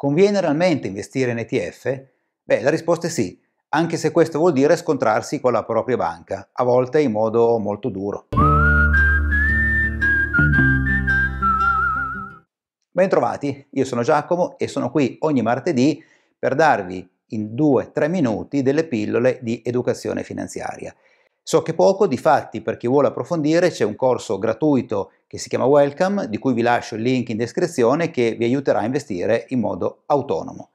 Conviene realmente investire in ETF? Beh, la risposta è sì, anche se questo vuol dire scontrarsi con la propria banca, a volte in modo molto duro. Bentrovati, io sono Giacomo e sono qui ogni martedì per darvi in 2-3 minuti delle pillole di educazione finanziaria. So che poco, difatti, per chi vuole approfondire c'è un corso gratuito che si chiama Welcome, di cui vi lascio il link in descrizione, che vi aiuterà a investire in modo autonomo.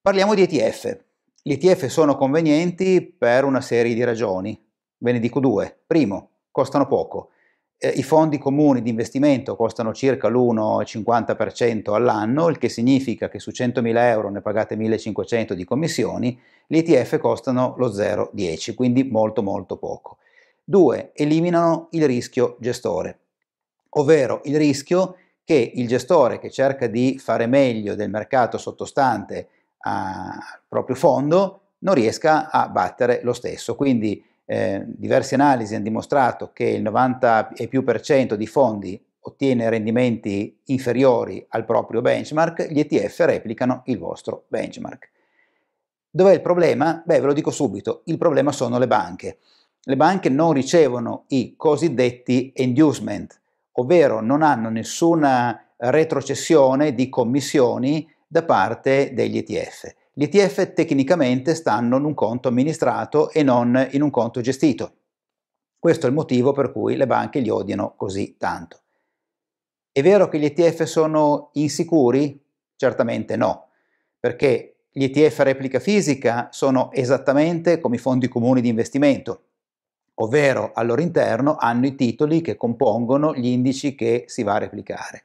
Parliamo di ETF. Gli ETF sono convenienti per una serie di ragioni. Ve ne dico due. Primo, costano poco. Eh, I fondi comuni di investimento costano circa l'1,50% all'anno, il che significa che su 100.000 euro ne pagate 1.500 di commissioni, gli ETF costano lo 0,10, quindi molto molto poco. Due, eliminano il rischio gestore ovvero il rischio che il gestore che cerca di fare meglio del mercato sottostante al proprio fondo non riesca a battere lo stesso. Quindi eh, diverse analisi hanno dimostrato che il 90 e più per cento di fondi ottiene rendimenti inferiori al proprio benchmark, gli ETF replicano il vostro benchmark. Dov'è il problema? Beh, ve lo dico subito, il problema sono le banche. Le banche non ricevono i cosiddetti inducement, ovvero non hanno nessuna retrocessione di commissioni da parte degli ETF. Gli ETF tecnicamente stanno in un conto amministrato e non in un conto gestito. Questo è il motivo per cui le banche li odiano così tanto. È vero che gli ETF sono insicuri? Certamente no, perché gli ETF a replica fisica sono esattamente come i fondi comuni di investimento, ovvero al loro interno hanno i titoli che compongono gli indici che si va a replicare.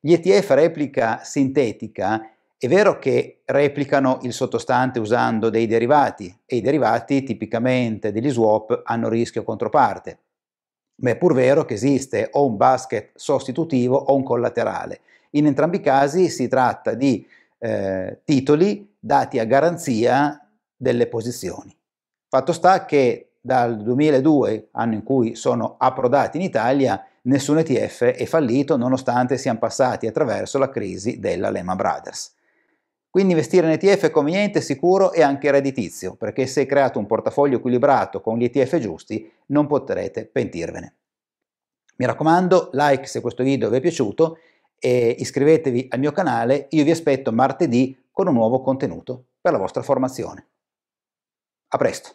Gli ETF replica sintetica è vero che replicano il sottostante usando dei derivati e i derivati tipicamente degli swap hanno rischio controparte, ma è pur vero che esiste o un basket sostitutivo o un collaterale. In entrambi i casi si tratta di eh, titoli dati a garanzia delle posizioni. Fatto sta che dal 2002, anno in cui sono approdati in Italia, nessun ETF è fallito nonostante siano passati attraverso la crisi della Lehman Brothers. Quindi investire in ETF è conveniente, sicuro e anche redditizio, perché se hai creato un portafoglio equilibrato con gli ETF giusti non potrete pentirvene. Mi raccomando, like se questo video vi è piaciuto e iscrivetevi al mio canale, io vi aspetto martedì con un nuovo contenuto per la vostra formazione. A presto!